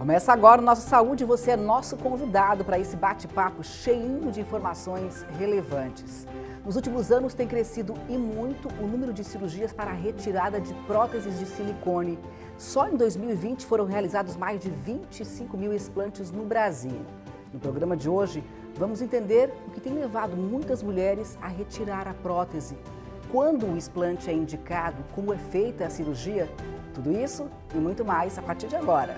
Começa agora o nosso Saúde, você é nosso convidado para esse bate-papo cheio de informações relevantes. Nos últimos anos tem crescido e muito o número de cirurgias para a retirada de próteses de silicone. Só em 2020 foram realizados mais de 25 mil implantes no Brasil. No programa de hoje, vamos entender o que tem levado muitas mulheres a retirar a prótese, quando o explante é indicado, como é feita a cirurgia, tudo isso e muito mais a partir de agora.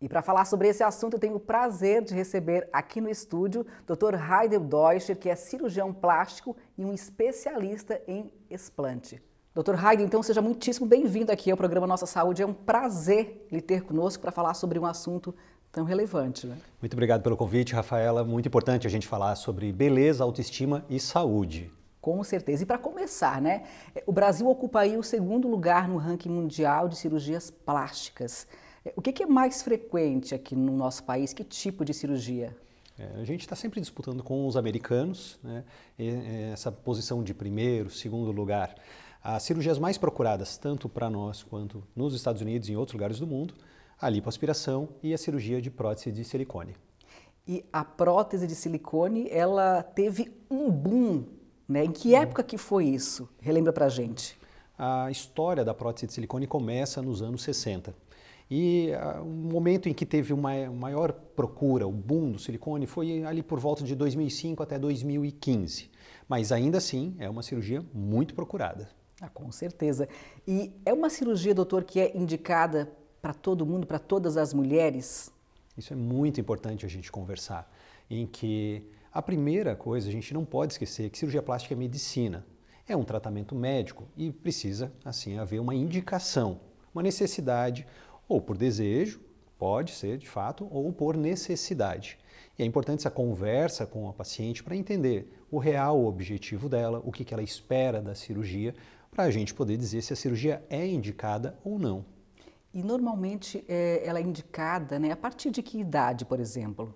E para falar sobre esse assunto, eu tenho o prazer de receber aqui no estúdio Dr. Heidel Deutscher, que é cirurgião plástico e um especialista em explante. Dr. Heidel, então seja muitíssimo bem-vindo aqui ao programa Nossa Saúde. É um prazer lhe ter conosco para falar sobre um assunto tão relevante. Né? Muito obrigado pelo convite, Rafaela. Muito importante a gente falar sobre beleza, autoestima e saúde. Com certeza. E para começar, né? É, o Brasil ocupa aí o segundo lugar no ranking mundial de cirurgias plásticas. É, o que, é mais frequente aqui no nosso país? Que tipo de cirurgia? É, a gente está sempre disputando com os americanos né? É, essa posição de primeiro, segundo lugar. As cirurgias mais procuradas, tanto para nós quanto nos Estados Unidos e em outros lugares do mundo, a lipoaspiração e a cirurgia de prótese de silicone. E a prótese de silicone, ela teve um boom, né? Em que uhum. época que foi isso? Relembra pra gente. A história da prótese de silicone começa nos anos 60. E uh, ah, um momento em que teve uma maior procura, o boom do silicone, foi ali por volta de 2005 até 2015. Mas ainda assim, é uma cirurgia muito procurada. Ah, com certeza. E é uma cirurgia, doutor, que é indicada para todo mundo, para todas as mulheres? Isso é muito importante a gente conversar, em que a primeira coisa a gente não pode esquecer que cirurgia plástica é medicina, é um tratamento médico e precisa assim haver uma indicação, uma necessidade ou por desejo, pode ser de fato, ou por necessidade. E é importante essa conversa com a paciente para entender o real objetivo dela, o que ela espera da cirurgia, para a gente poder dizer se a cirurgia é indicada ou não. E normalmente é, ela é indicada né, a partir de que idade, por exemplo?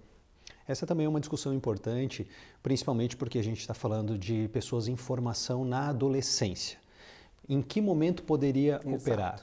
Essa também é uma discussão importante, principalmente porque a gente está falando de pessoas em formação na adolescência. Em que momento poderia Exato. operar?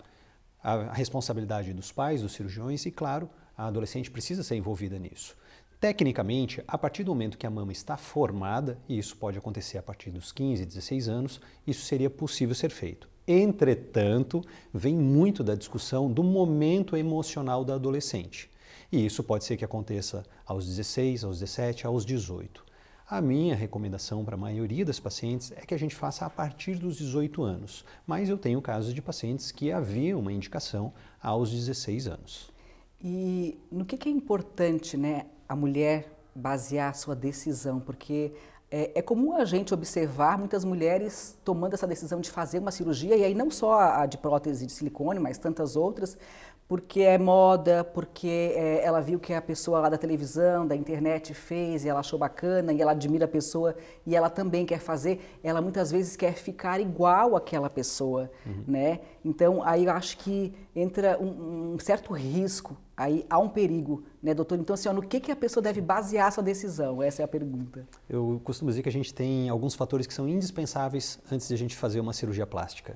A, a responsabilidade dos pais, dos cirurgiões e, claro, a adolescente precisa ser envolvida nisso. Tecnicamente, a partir do momento que a mama está formada, e isso pode acontecer a partir dos 15, 16 anos, isso seria possível ser feito. Entretanto, vem muito da discussão do momento emocional da adolescente. E isso pode ser que aconteça aos 16, aos 17, aos 18. A minha recomendação para a maioria das pacientes é que a gente faça a partir dos 18 anos, mas eu tenho casos de pacientes que havia uma indicação aos 16 anos. E no que, que é importante né, a mulher basear sua decisão? Porque é, é, comum a gente observar muitas mulheres tomando essa decisão de fazer uma cirurgia, e aí não só a, a de prótese de silicone, mas tantas outras, porque é moda, porque é, ela viu que a pessoa lá da televisão, da internet fez e ela achou bacana e ela admira a pessoa e ela também quer fazer, ela muitas vezes quer ficar igual àquela pessoa, uhum. né? Então aí eu acho que entra um, um, certo risco, aí há um perigo, né, doutor? Então assim, no que, que a pessoa deve basear sua decisão? Essa é a pergunta. Eu costumo dizer que a gente tem alguns fatores que são indispensáveis antes de a gente fazer uma cirurgia plástica.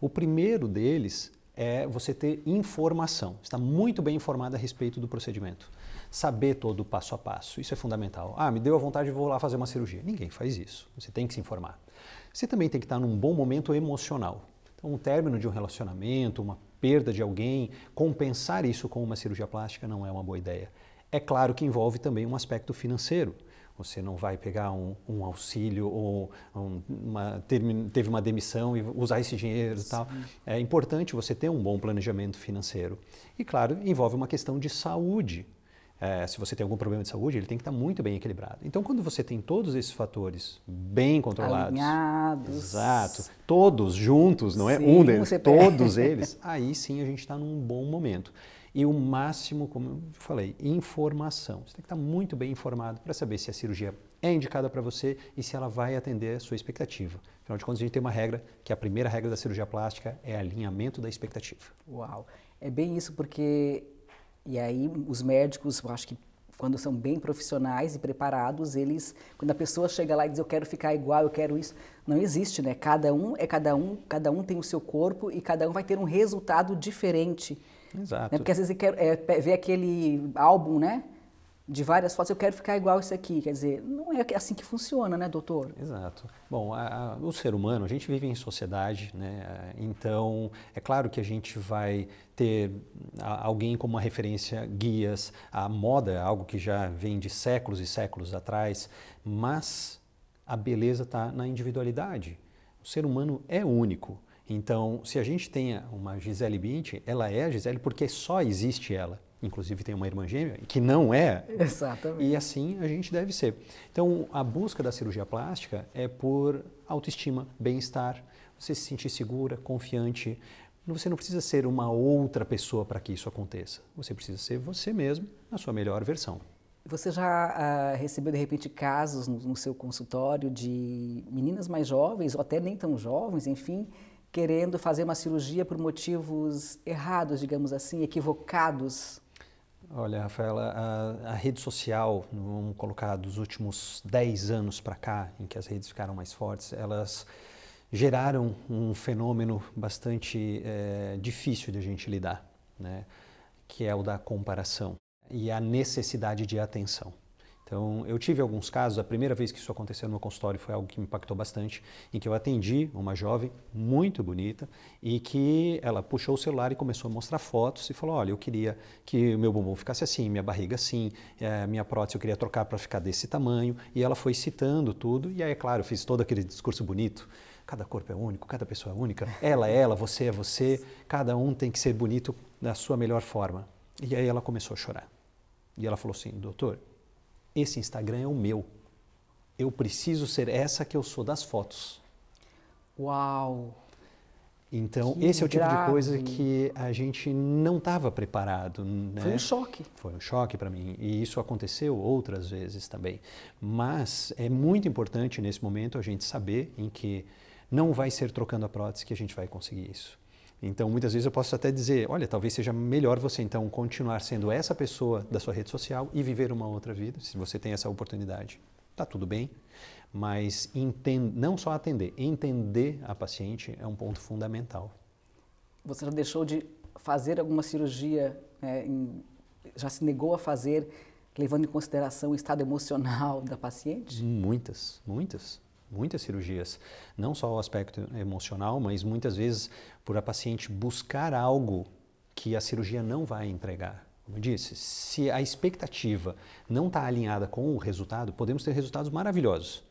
O primeiro deles é você ter informação, estar muito bem informado a respeito do procedimento. Saber todo o passo a passo, isso é fundamental. Ah, me deu a vontade, vou lá fazer uma cirurgia. Ninguém faz isso, você tem que se informar. Você também tem que estar num bom momento emocional. Então, um término de um relacionamento, uma perda de alguém, compensar isso com uma cirurgia plástica não é uma boa ideia. É claro que envolve também um aspecto financeiro. Você não vai pegar um, um auxílio ou um, uma, teve uma demissão e usar esse dinheiro e tal. É importante você ter um bom planejamento financeiro. E, claro, envolve uma questão de saúde. É, se você tem algum problema de saúde, ele tem que estar muito bem equilibrado. Então, quando você tem todos esses fatores bem controlados, Alinhados. exato, todos juntos, não sim, é um deles, todos eles, aí sim a gente está num bom momento e o máximo, como eu falei, informação. Você tem que estar muito bem informado para saber se a cirurgia é indicada para você e se ela vai atender a sua expectativa. Afinal de contas, a gente tem uma regra, que a primeira regra da cirurgia plástica é alinhamento da expectativa. Uau! É bem isso, porque. E aí, os médicos, eu acho que quando são bem profissionais e preparados, eles, quando a pessoa chega lá e diz eu quero ficar igual, eu quero isso, não existe, né? Cada um é cada um, cada um tem o seu corpo e cada um vai ter um resultado diferente. Exato. Né? Porque às vezes eu quero é, ver aquele álbum, né? De várias fotos, eu quero ficar igual isso aqui. Quer dizer, não é assim que funciona, né, doutor? Exato. Bom, a, a, o ser humano, a gente vive em sociedade, né? Então, é claro que a gente vai ter alguém como uma referência, guias, a moda, é algo que já vem de séculos e séculos atrás, mas a beleza está na individualidade. O ser humano é único. Então, se a gente tem uma Gisele Bündchen, ela é a Gisele porque só existe ela. Inclusive tem uma irmã gêmea que não é. Exatamente. E assim a gente deve ser. Então, a busca da cirurgia plástica é por autoestima, bem-estar, você se sentir segura, confiante. Você não precisa ser uma outra pessoa para que isso aconteça. Você precisa ser você mesmo na sua melhor versão. Você já uh, recebeu, de repente, casos no, no seu consultório de meninas mais jovens, ou até nem tão jovens, enfim, querendo fazer uma cirurgia por motivos errados, digamos assim, equivocados? Olha, Rafaela, a, a rede social, vamos colocar dos últimos 10 anos para cá, em que as redes ficaram mais fortes, elas geraram um fenômeno bastante é, difícil de a gente lidar, né? que é o da comparação e a necessidade de atenção. Então, eu tive alguns casos, a primeira vez que isso aconteceu no meu consultório foi algo que me impactou bastante, em que eu atendi uma jovem muito bonita e que ela puxou o celular e começou a mostrar fotos e falou: Olha, eu queria que o meu bumbum ficasse assim, minha barriga assim, eh, minha prótese eu queria trocar para ficar desse tamanho. E ela foi citando tudo, e aí, é claro, eu fiz todo aquele discurso bonito cada corpo é único, cada pessoa é única, ela é ela, você é você, cada um tem que ser bonito da sua melhor forma. E aí ela começou a chorar. E ela falou assim: Doutor, esse Instagram é o meu. Eu preciso ser essa que eu sou das fotos. Uau! Então, que esse é o grave. tipo de coisa que a gente não estava preparado. Né? Foi um choque. Foi um choque para mim. E isso aconteceu outras vezes também. Mas é muito importante nesse momento a gente saber em que não vai ser trocando a prótese que a gente vai conseguir isso. Então, muitas vezes eu posso até dizer, olha, talvez seja melhor você então continuar sendo essa pessoa da sua rede social e viver uma outra vida, se você tem essa oportunidade. Tá tudo bem, mas não só atender, entender a paciente é um ponto fundamental. Você já deixou de fazer alguma cirurgia, né, em... já se negou a fazer, levando em consideração o estado emocional da paciente? Muitas, muitas muitas cirurgias, não só o aspecto emocional, mas muitas vezes por a paciente buscar algo que a cirurgia não vai entregar. Como eu disse, se a expectativa não está alinhada com o resultado, podemos ter resultados maravilhosos.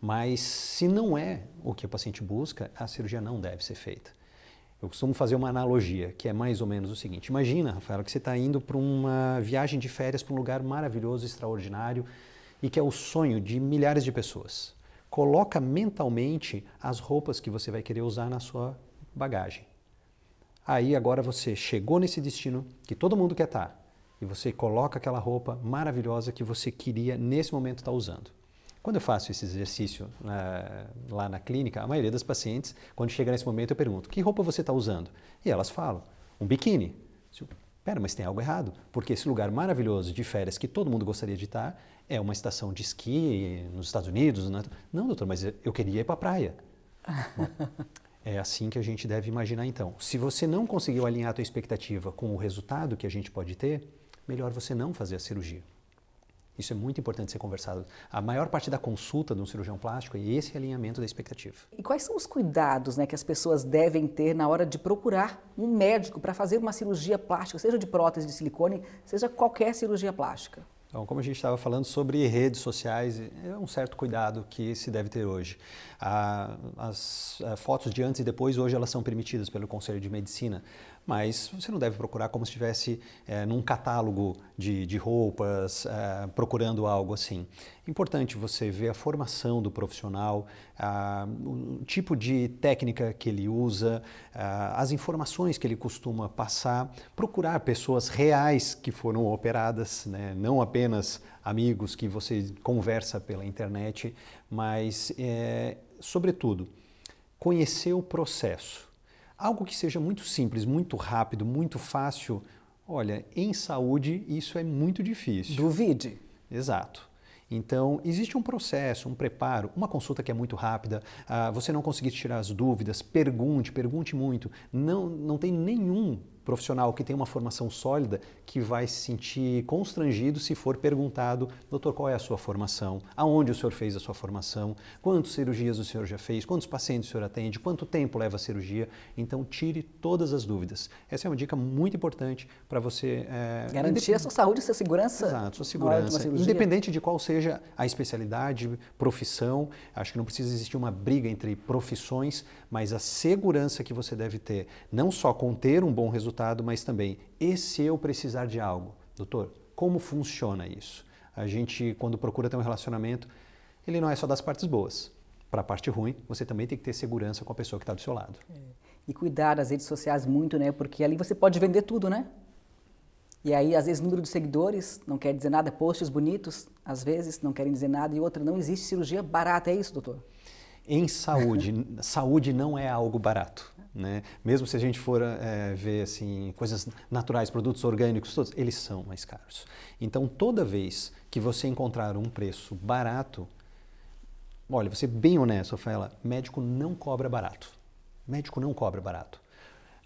Mas se não é o que o paciente busca, a cirurgia não deve ser feita. Eu costumo fazer uma analogia, que é mais ou menos o seguinte: imagina, Rafael, que você está indo para uma viagem de férias para um lugar maravilhoso, extraordinário e que é o sonho de milhares de pessoas. Coloca mentalmente as roupas que você vai querer usar na sua bagagem. Aí agora você chegou nesse destino que todo mundo quer estar tá, e você coloca aquela roupa maravilhosa que você queria nesse momento estar tá usando. Quando eu faço esse exercício eh, lá na clínica, a maioria das pacientes, quando chega nesse momento, eu pergunto: que roupa você está usando? E elas falam: um biquíni. Pera, mas tem algo errado, porque esse lugar maravilhoso de férias que todo mundo gostaria de estar tá, é uma estação de esqui nos Estados Unidos. Né? Não, doutor, mas eu queria ir para a praia. é assim que a gente deve imaginar então. Se você não conseguiu alinhar a tua expectativa com o resultado que a gente pode ter, melhor você não fazer a cirurgia. Isso é muito importante ser conversado. A maior parte da consulta de um cirurgião plástico é esse alinhamento da expectativa. E quais são os cuidados né, que as pessoas devem ter na hora de procurar um médico para fazer uma cirurgia plástica, seja de prótese de silicone, seja qualquer cirurgia plástica? Então, como a gente estava falando sobre redes sociais, é um certo cuidado que se deve ter hoje. Ah, as eh, fotos de antes e depois, hoje, elas são permitidas pelo Conselho de Medicina mas você não deve procurar como se estivesse é, num catálogo de, de roupas, é, procurando algo assim. Importante você ver a formação do profissional, a, o tipo de técnica que ele usa, a, as informações que ele costuma passar, procurar pessoas reais que foram operadas, né? não apenas amigos que você conversa pela internet, mas, é, sobretudo, conhecer o processo Algo que seja muito simples, muito rápido, muito fácil. Olha, em saúde isso é muito difícil. Duvide. Exato. Então, existe um processo, um preparo, uma consulta que é muito rápida, uh, você não conseguir tirar as dúvidas, pergunte, pergunte muito. Não, não tem nenhum profissional que tem uma formação sólida que vai se sentir constrangido se for perguntado, doutor, qual é a sua formação? Aonde o senhor fez a sua formação? Quantas cirurgias o senhor já fez? Quantos pacientes o senhor atende? Quanto tempo leva a cirurgia? Então, tire todas as dúvidas. Essa é uma dica muito importante para você... É, Garantir a sua saúde e sua segurança. Exato, sua segurança. Independente de qual seja a especialidade, profissão, acho que não precisa existir uma briga entre profissões, mas a segurança que você deve ter, não só com ter um bom resultado, resultado, mas também, e se eu precisar de algo? Doutor, como funciona isso? A gente, quando procura ter um relacionamento, ele não é só das partes boas. Para a parte ruim, você também tem que ter segurança com a pessoa que está do seu lado. É. E cuidar das redes sociais muito, né? Porque ali você pode vender tudo, né? E aí, às vezes, número de seguidores não quer dizer nada, posts bonitos, às vezes, não querem dizer nada, e outra, não existe cirurgia barata, é isso, doutor? em saúde, saúde não é algo barato. Né? Mesmo se a gente for é, ver assim, coisas naturais, produtos orgânicos, todos, eles são mais caros. Então, toda vez que você encontrar um preço barato, olha, você bem honesto, Rafaela, médico não cobra barato. Médico não cobra barato.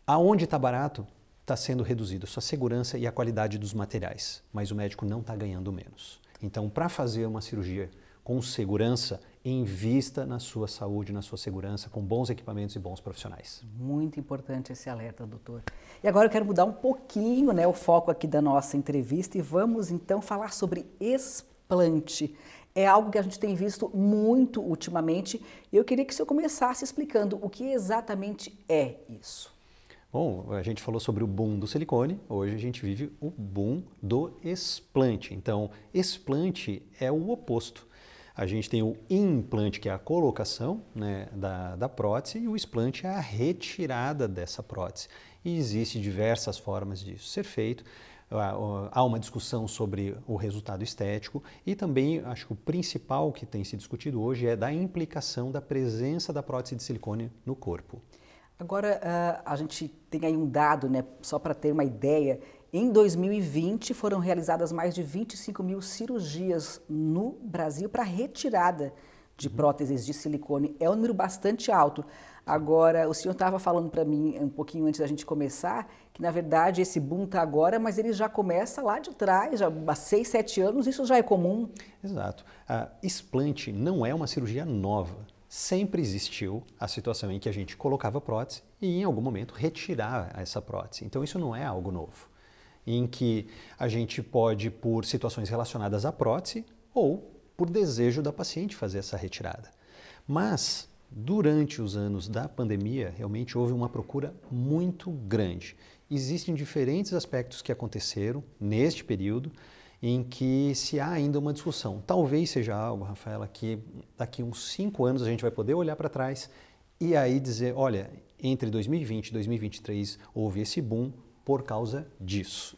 Aonde está barato, está sendo reduzido sua segurança e a qualidade dos materiais, mas o médico não está ganhando menos. Então, para fazer uma cirurgia com segurança, invista na sua saúde, na sua segurança, com bons equipamentos e bons profissionais. Muito importante esse alerta, doutor. E agora eu quero mudar um pouquinho né, o foco aqui da nossa entrevista e vamos então falar sobre explante. É algo que a gente tem visto muito ultimamente e eu queria que o senhor começasse explicando o que exatamente é isso. Bom, a gente falou sobre o boom do silicone, hoje a gente vive o boom do explante. Então, explante é o oposto a gente tem o implante, que é a colocação né, da, da prótese, e o explante é a retirada dessa prótese. E existem diversas formas disso ser feito ah, há uma discussão sobre o resultado estético e também acho que o principal que tem se discutido hoje é da implicação da presença da prótese de silicone no corpo. Agora ah, a gente tem aí um dado, né, só para ter uma ideia, em 2020, foram realizadas mais de 25 mil cirurgias no Brasil para retirada de uhum. próteses de silicone. É um número bastante alto. Agora, o senhor estava falando para mim um pouquinho antes da gente começar que, na verdade, esse boom está agora, mas ele já começa lá de trás, já há 6, 7 anos, isso já é comum. Exato. A explante não é uma cirurgia nova. Sempre existiu a situação em que a gente colocava prótese e, em algum momento, retirava essa prótese. Então, isso não é algo novo em que a gente pode, por situações relacionadas à prótese ou por desejo da paciente fazer essa retirada. Mas, durante os anos da pandemia, realmente houve uma procura muito grande. Existem diferentes aspectos que aconteceram neste período em que se há ainda uma discussão. Talvez seja algo, Rafaela, que daqui uns cinco anos a gente vai poder olhar para trás e aí dizer, olha, entre 2020 e 2023 houve esse boom, por causa disso.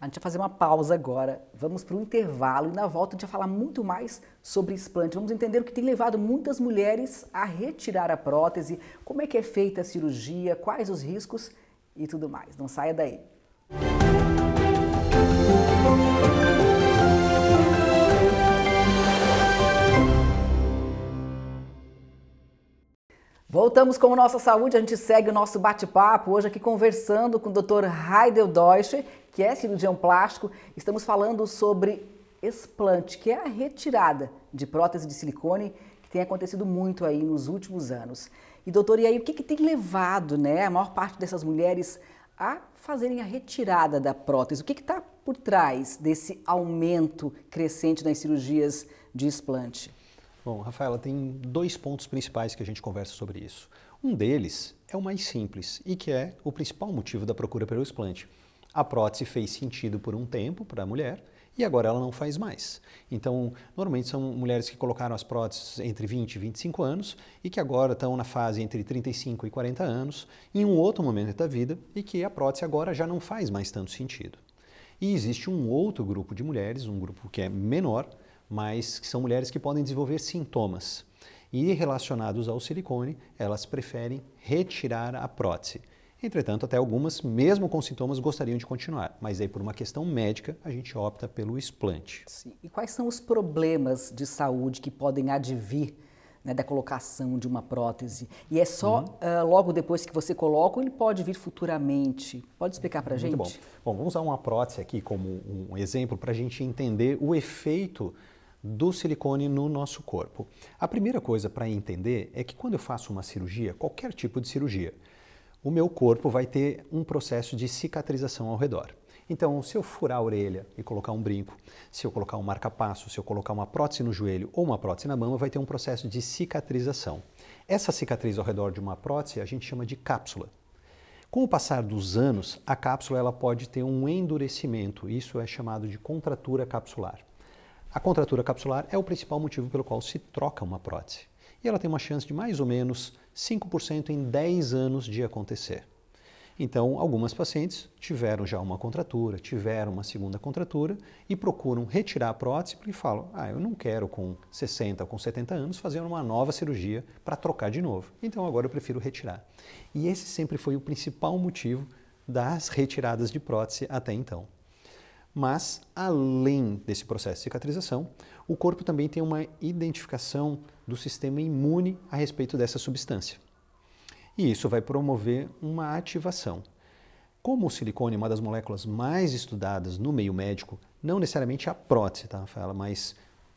A gente vai fazer uma pausa agora, vamos para um intervalo e na volta a gente vai falar muito mais sobre explante. Vamos entender o que tem levado muitas mulheres a retirar a prótese, como é que é feita a cirurgia, quais os riscos e tudo mais. Não saia daí. Música Voltamos com Nossa Saúde, a gente segue o nosso bate-papo hoje aqui conversando com o Dr. Heidel Deutsch, que é cirurgião plástico. Estamos falando sobre explante, que é a retirada de prótese de silicone, que tem acontecido muito aí nos últimos anos. E doutor, e aí o que, que tem levado né, a maior parte dessas mulheres a fazerem a retirada da prótese? O que está por trás desse aumento crescente nas cirurgias de explante? Bom, Rafaela, tem dois pontos principais que a gente conversa sobre isso. Um deles é o mais simples e que é o principal motivo da procura pelo explante. A prótese fez sentido por um tempo para a mulher e agora ela não faz mais. Então, normalmente são mulheres que colocaram as próteses entre 20 e 25 anos e que agora estão na fase entre 35 e 40 anos, em um outro momento da vida, e que a prótese agora já não faz mais tanto sentido. E existe um outro grupo de mulheres, um grupo que é menor, mas são mulheres que podem desenvolver sintomas. E relacionados ao silicone, elas preferem retirar a prótese. Entretanto, até algumas, mesmo com sintomas, gostariam de continuar, mas aí por uma questão médica, a gente opta pelo explante. Sim. E quais são os problemas de saúde que podem advir né, da colocação de uma prótese. E é só uhum. uh, logo depois que você coloca ou ele pode vir futuramente? Pode explicar para a gente? Muito bom. Bom, vamos usar uma prótese aqui como um exemplo para a gente entender o efeito do silicone no nosso corpo. A primeira coisa para entender é que quando eu faço uma cirurgia, qualquer tipo de cirurgia, o meu corpo vai ter um processo de cicatrização ao redor. Então, se eu furar a orelha e colocar um brinco, se eu colocar um marca-passo, se eu colocar uma prótese no joelho ou uma prótese na mama, vai ter um processo de cicatrização. Essa cicatriz ao redor de uma prótese a gente chama de cápsula. Com o passar dos anos, a cápsula ela pode ter um endurecimento, isso é chamado de contratura capsular. A contratura capsular é o principal motivo pelo qual se troca uma prótese. E ela tem uma chance de mais ou menos 5% em 10 anos de acontecer. Então, algumas pacientes tiveram já uma contratura, tiveram uma segunda contratura e procuram retirar a prótese e falam: Ah, eu não quero com 60 ou com 70 anos fazer uma nova cirurgia para trocar de novo. Então, agora eu prefiro retirar. E esse sempre foi o principal motivo das retiradas de prótese até então. Mas, além desse processo de cicatrização, o corpo também tem uma identificação do sistema imune a respeito dessa substância. E isso vai promover uma ativação. Como o silicone é uma das moléculas mais estudadas no meio médico, não necessariamente a prótese, tá, Rafaela, mas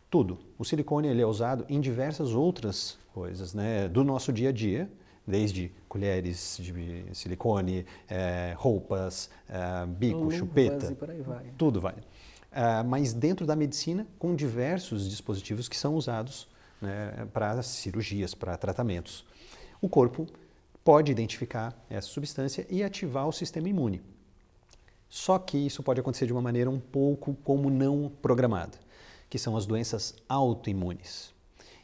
tudo. O silicone ele é usado em diversas outras coisas né, do nosso dia a dia, desde colheres de silicone, é, roupas, é, bico, Luvas chupeta, vai. tudo vale. Eh, é, mas dentro da medicina, com diversos dispositivos que são usados né, para cirurgias, para tratamentos. O corpo pode identificar essa substância e ativar o sistema imune. Só que isso pode acontecer de uma maneira um pouco como não programada, que são as doenças autoimunes.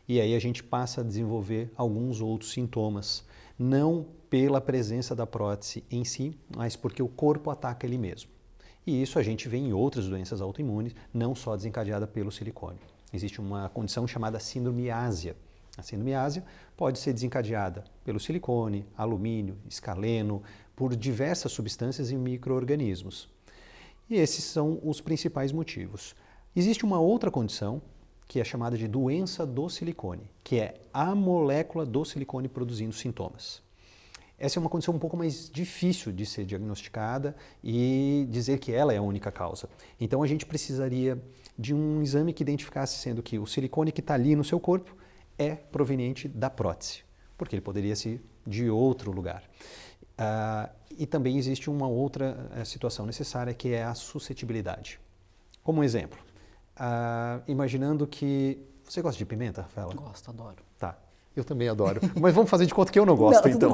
E aí a gente passa a desenvolver alguns outros sintomas, não pela presença da prótese em si, mas porque o corpo ataca ele mesmo. E isso a gente vê em outras doenças autoimunes, não só desencadeada pelo silicone. Existe uma condição chamada síndrome ásia. A síndrome ásia pode ser desencadeada pelo silicone, alumínio, escaleno, por diversas substâncias e microorganismos. E esses são os principais motivos. Existe uma outra condição que é chamada de doença do silicone, que é a molécula do silicone produzindo sintomas. Essa é uma condição um pouco mais difícil de ser diagnosticada e dizer que ela é a única causa. Então a gente precisaria de um exame que identificasse sendo que o silicone que está ali no seu corpo é proveniente da prótese, porque ele poderia ser de outro lugar. Uh, e também existe uma outra eh, situação necessária que é a suscetibilidade. Como exemplo, ah, imaginando que. Você gosta de pimenta, Rafaela? Gosto, adoro. Tá. Eu também adoro. Mas vamos fazer de conta que eu não gosto, não, então.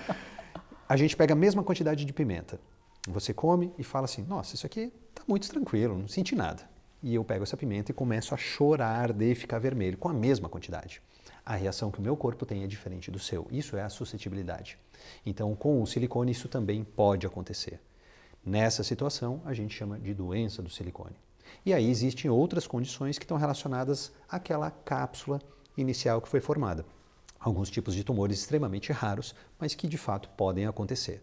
a gente pega a mesma quantidade de pimenta. Você come e fala assim: nossa, isso aqui tá muito tranquilo, não senti nada. E eu pego essa pimenta e começo a chorar de ficar vermelho com a mesma quantidade. A reação que o meu corpo tem é diferente do seu. Isso é a suscetibilidade. Então, com o silicone, isso também pode acontecer. Nessa situação, a gente chama de doença do silicone. E aí existem outras condições que estão relacionadas àquela cápsula inicial que foi formada. Alguns tipos de tumores extremamente raros, mas que de fato podem acontecer.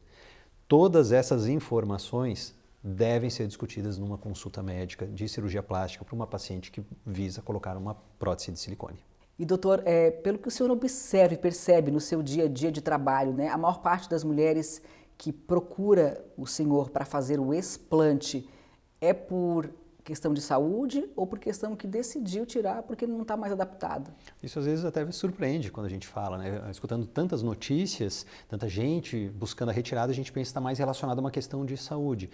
Todas essas informações devem ser discutidas numa consulta médica de cirurgia plástica para uma paciente que visa colocar uma prótese de silicone. E doutor, é, pelo que o senhor observa e percebe no seu dia a dia de trabalho, né, a maior parte das mulheres que procura o senhor para fazer o explante é por questão de saúde ou por questão que decidiu tirar porque não está mais adaptado. Isso às vezes até me surpreende quando a gente fala, né? Escutando tantas notícias, tanta gente buscando a retirada, a gente pensa que está mais relacionado a uma questão de saúde.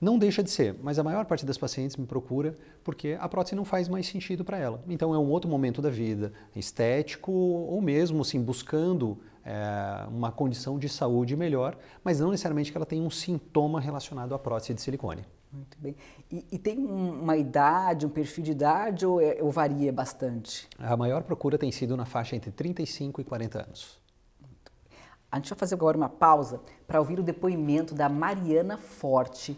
Não deixa de ser, mas a maior parte das pacientes me procura porque a prótese não faz mais sentido para ela. Então é um outro momento da vida, estético ou mesmo assim, buscando é, uma condição de saúde melhor, mas não necessariamente que ela tenha um sintoma relacionado à prótese de silicone. Muito bem. E, e tem uma idade, um perfil de idade ou, é, ou, varia bastante? A maior procura tem sido na faixa entre 35 e 40 anos. A gente vai fazer agora uma pausa para ouvir o depoimento da Mariana Forte.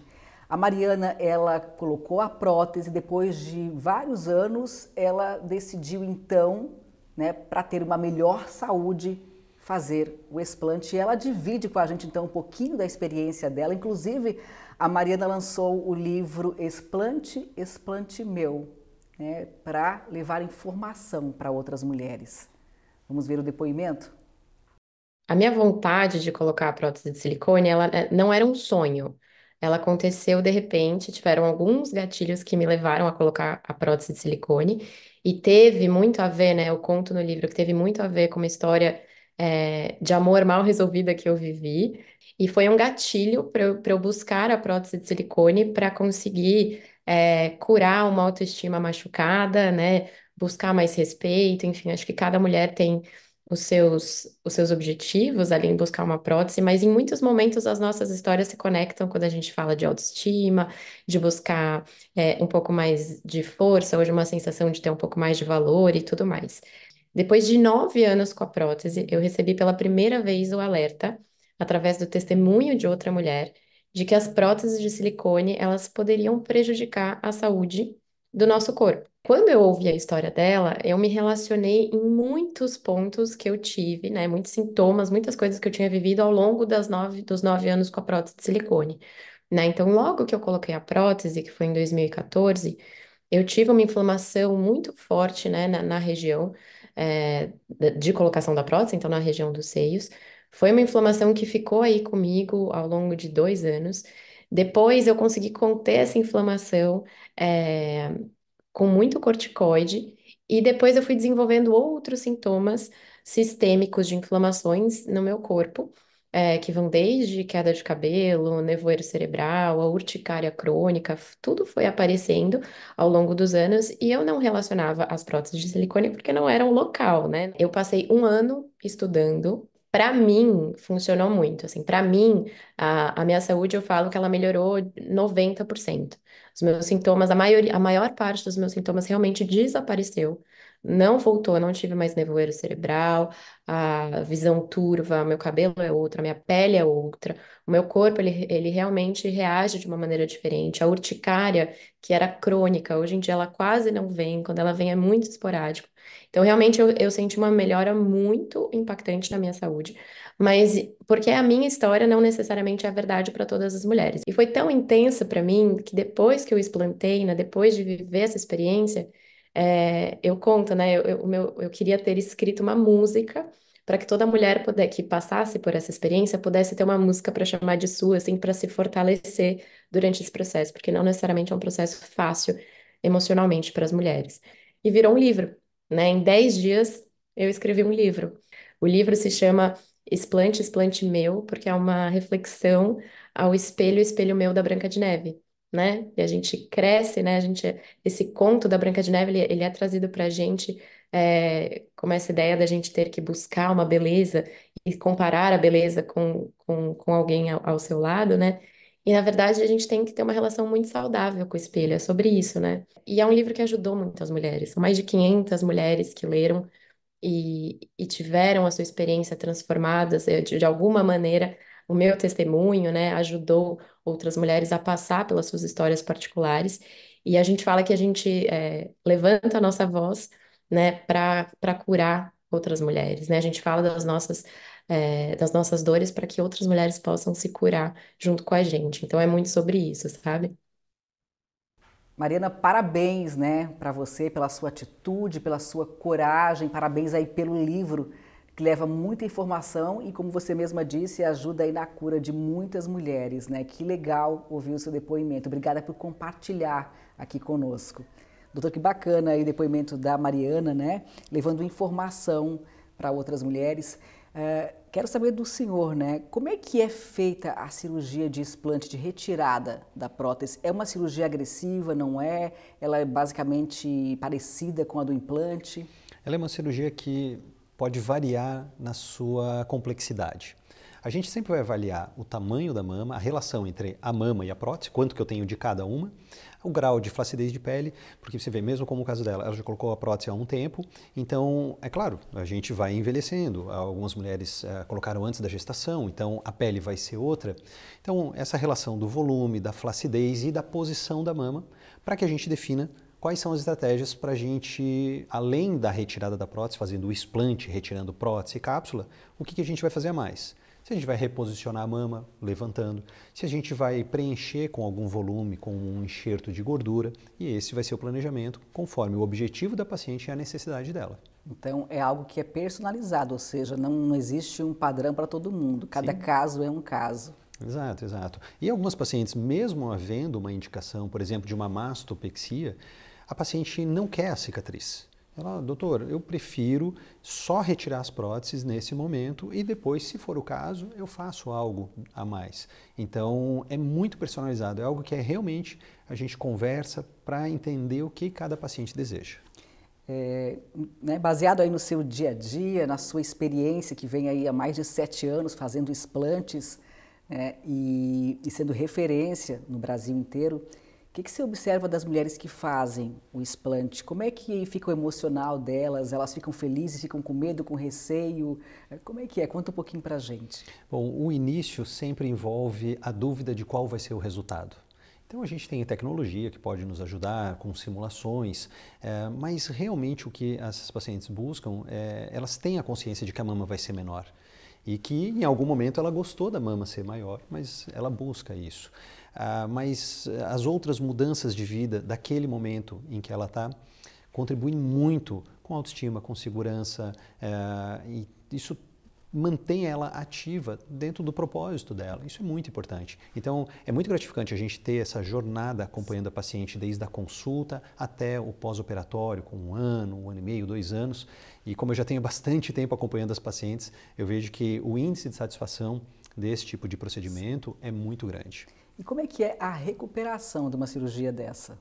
A Mariana, ela colocou a prótese, depois de vários anos, ela decidiu então, né, para ter uma melhor saúde, fazer o explante. E ela divide com a gente então um pouquinho da experiência dela, inclusive a Mariana lançou o livro Explante, Explante Meu, né, para levar informação para outras mulheres. Vamos ver o depoimento? A minha vontade de colocar a prótese de silicone, ela eh, não era um sonho. Ela aconteceu de repente, tiveram alguns gatilhos que me levaram a colocar a prótese de silicone e teve muito a ver, né? Eu conto no livro que teve muito a ver com uma história é, de amor mal resolvida que eu vivi. E foi um gatilho para eu, eu, buscar a prótese de silicone para conseguir é, curar uma autoestima machucada, né? Buscar mais respeito, enfim, acho que cada mulher tem os seus, os seus objetivos ali em buscar uma prótese, mas em muitos momentos as nossas histórias se conectam quando a gente fala de autoestima, de buscar é, um pouco mais de força, hoje uma sensação de ter um pouco mais de valor e tudo mais. Depois de nove anos com a prótese, eu recebi pela primeira vez o alerta, através do testemunho de outra mulher, de que as próteses de silicone elas poderiam prejudicar a saúde do nosso corpo. Quando eu ouvi a história dela, eu me relacionei em muitos pontos que eu tive, né? Muitos sintomas, muitas coisas que eu tinha vivido ao longo das nove, dos nove anos com a prótese de silicone, né? Então, logo que eu coloquei a prótese, que foi em 2014, eu tive uma inflamação muito forte, né, na, na região é, de colocação da prótese, então na região dos seios. Foi uma inflamação que ficou aí comigo ao longo de dois anos. Depois eu consegui conter essa inflamação é, com muito corticoide, e depois eu fui desenvolvendo outros sintomas sistêmicos de inflamações no meu corpo é, que vão desde queda de cabelo, nevoeiro cerebral, a urticária crônica, tudo foi aparecendo ao longo dos anos e eu não relacionava as próteses de silicone porque não era o local, né? Eu passei um ano estudando para mim, funcionou muito. Assim, para mim, a, a, minha saúde, eu falo que ela melhorou 90%. Os meus sintomas, a, maioria, a maior parte dos meus sintomas realmente desapareceu. Não voltou, não tive mais nevoeiro cerebral, a visão turva, meu cabelo é outra, minha pele é outra, o meu corpo ele, ele realmente reage de uma maneira diferente. A urticária, que era crônica, hoje em dia ela quase não vem, quando ela vem é muito esporádico. Então, realmente, eu, eu senti uma melhora muito impactante na minha saúde, mas porque a minha história não necessariamente é verdade para todas as mulheres. E foi tão intensa para mim que depois que eu explantei, né, depois de viver essa experiência, é, eu conto, né? Eu, eu, meu, eu queria ter escrito uma música para que toda mulher puder, que passasse por essa experiência pudesse ter uma música para chamar de sua, assim, para se fortalecer durante esse processo, porque não necessariamente é um processo fácil emocionalmente para as mulheres. E virou um livro, né? Em 10 dias eu escrevi um livro. O livro se chama Explante, Explante Meu, porque é uma reflexão ao espelho, espelho meu da Branca de Neve né? E a gente cresce, né? A gente, é, esse conto da Branca de Neve, ele, é, ele é trazido para a gente é, como essa ideia da gente ter que buscar uma beleza e comparar a beleza com, com, com alguém ao, ao, seu lado, né? E, na verdade, a gente tem que ter uma relação muito saudável com o espelho, é sobre isso, né? E é um livro que ajudou muitas mulheres. São mais de 500 mulheres que leram e, e tiveram a sua experiência transformadas, de, de alguma maneira, o meu testemunho, né, ajudou outras mulheres a passar pelas suas histórias particulares. E a gente fala que a gente é, levanta a nossa voz, né, para curar outras mulheres, né? A gente fala das nossas é, das nossas dores para que outras mulheres possam se curar junto com a gente. Então é muito sobre isso, sabe? Mariana, parabéns, né, para você pela sua atitude, pela sua coragem, parabéns aí pelo livro que leva muita informação e, como você mesma disse, ajuda aí na cura de muitas mulheres, né? Que legal ouvir o seu depoimento. Obrigada por compartilhar aqui conosco. Doutor, que bacana aí o depoimento da Mariana, né? Levando informação para outras mulheres. Uh, quero saber do senhor, né? Como é que é feita a cirurgia de explante, de retirada da prótese? É uma cirurgia agressiva, não é? Ela é basicamente parecida com a do implante? Ela é uma cirurgia que pode variar na sua complexidade. A gente sempre vai avaliar o tamanho da mama, a relação entre a mama e a prótese, quanto que eu tenho de cada uma, o grau de flacidez de pele, porque você vê, mesmo como o caso dela, ela já colocou a prótese há um tempo, então, é claro, a gente vai envelhecendo. Algumas mulheres eh, colocaram antes da gestação, então a pele vai ser outra. Então, essa relação do volume, da flacidez e da posição da mama, para que a gente defina quais são as estratégias para a gente, além da retirada da prótese, fazendo o explante, retirando prótese e cápsula, o que, que a gente vai fazer a mais? Se a gente vai reposicionar a mama, levantando, se a gente vai preencher com algum volume, com um enxerto de gordura, e esse vai ser o planejamento conforme o objetivo da paciente e a necessidade dela. Então é algo que é personalizado, ou seja, não, não existe um padrão para todo mundo, cada Sim. caso é um caso. Exato, exato. E algumas pacientes, mesmo havendo uma indicação, por exemplo, de uma mastopexia, a paciente não quer a cicatriz. Ela, doutor, eu prefiro só retirar as próteses nesse momento e depois, se for o caso, eu faço algo a mais. Então, é muito personalizado, é algo que é realmente a gente conversa para entender o que cada paciente deseja. É, né, baseado aí no seu dia a dia, na sua experiência que vem aí há mais de sete anos fazendo implantes né, e, e sendo referência no Brasil inteiro, que, que você observa das mulheres que fazem o explante? Como é que fica o emocional delas? Elas ficam felizes, ficam com medo, com receio? Como é que é? Conta um pouquinho para a gente. Bom, o início sempre envolve a dúvida de qual vai ser o resultado. Então a gente tem tecnologia que pode nos ajudar com simulações, é, mas realmente o que essas pacientes buscam é elas têm a consciência de que a mama vai ser menor e que em algum momento ela gostou da mama ser maior, mas ela busca isso. Ah, mas eh, as outras mudanças de vida daquele momento em que ela está contribuem muito com autoestima, com segurança eh, e isso mantém ela ativa dentro do propósito dela. Isso é muito importante. Então, é muito gratificante a gente ter essa jornada acompanhando a paciente desde a consulta até o pós-operatório, com um ano, um ano e meio, dois anos. E como eu já tenho bastante tempo acompanhando as pacientes, eu vejo que o índice de satisfação desse tipo de procedimento é muito grande. E como é que é a recuperação de uma cirurgia dessa?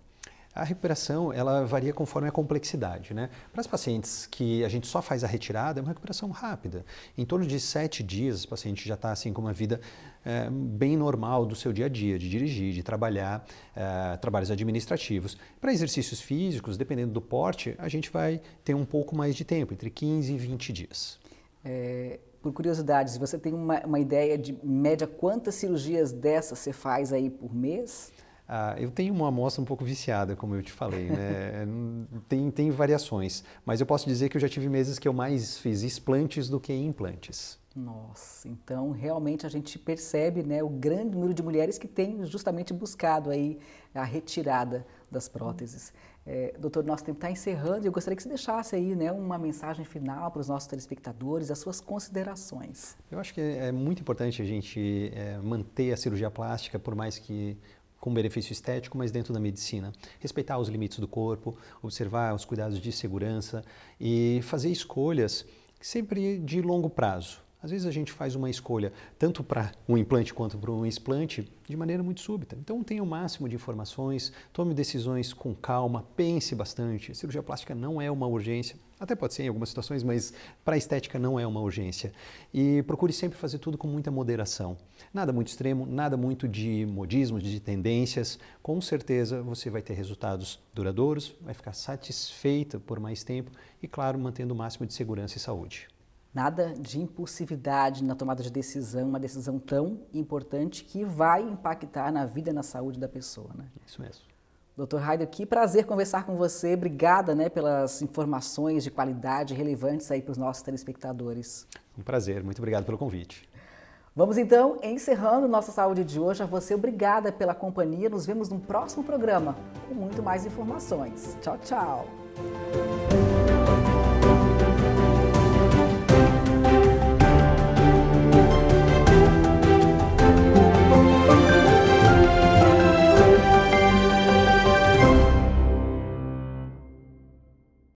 A recuperação ela varia conforme a complexidade. Né? Para as pacientes que a gente só faz a retirada, é uma recuperação rápida. Em torno de sete dias, o paciente já está assim com uma vida é, bem normal do seu dia a dia, de dirigir, de trabalhar, é, trabalhos administrativos. Para exercícios físicos, dependendo do porte, a gente vai ter um pouco mais de tempo, entre 15 e 20 dias. É, por curiosidade, se você tem uma, uma, ideia de média quantas cirurgias dessas você faz aí por mês? Ah, eu tenho uma amostra um pouco viciada, como eu te falei, né? Hum, tem, tem variações, mas eu posso dizer que eu já tive meses que eu mais fiz explantes do que implantes. Nossa, então realmente a gente percebe né, o grande número de mulheres que têm justamente buscado aí a retirada das próteses. Hum. É, doutor, nosso tempo está encerrando e eu gostaria que você deixasse aí né, uma mensagem final para os nossos telespectadores, as suas considerações. Eu acho que é, é muito importante a gente é, manter a cirurgia plástica, por mais que com benefício estético, mas dentro da medicina. Respeitar os limites do corpo, observar os cuidados de segurança e fazer escolhas sempre de longo prazo. Às vezes a gente faz uma escolha, tanto para um implante quanto para um explante, de maneira muito súbita. Então tenha o máximo de informações, tome decisões com calma, pense bastante. A cirurgia plástica não é uma urgência, até pode ser em algumas situações, mas para a estética não é uma urgência. E procure sempre fazer tudo com muita moderação. Nada muito extremo, nada muito de modismos, de tendências. Com certeza você vai ter resultados duradouros, vai ficar satisfeita por mais tempo e, claro, mantendo o máximo de segurança e saúde. Nada de impulsividade na tomada de decisão, uma decisão tão importante que vai impactar na vida e na saúde da pessoa. Né? Isso mesmo. Dr. Raider, que prazer conversar com você. Obrigada né, pelas informações de qualidade relevantes aí para os nossos telespectadores. Um prazer, muito obrigado pelo convite. Vamos então encerrando nossa saúde de hoje. A você, obrigada pela companhia. Nos vemos no próximo programa com muito mais informações. Tchau, tchau.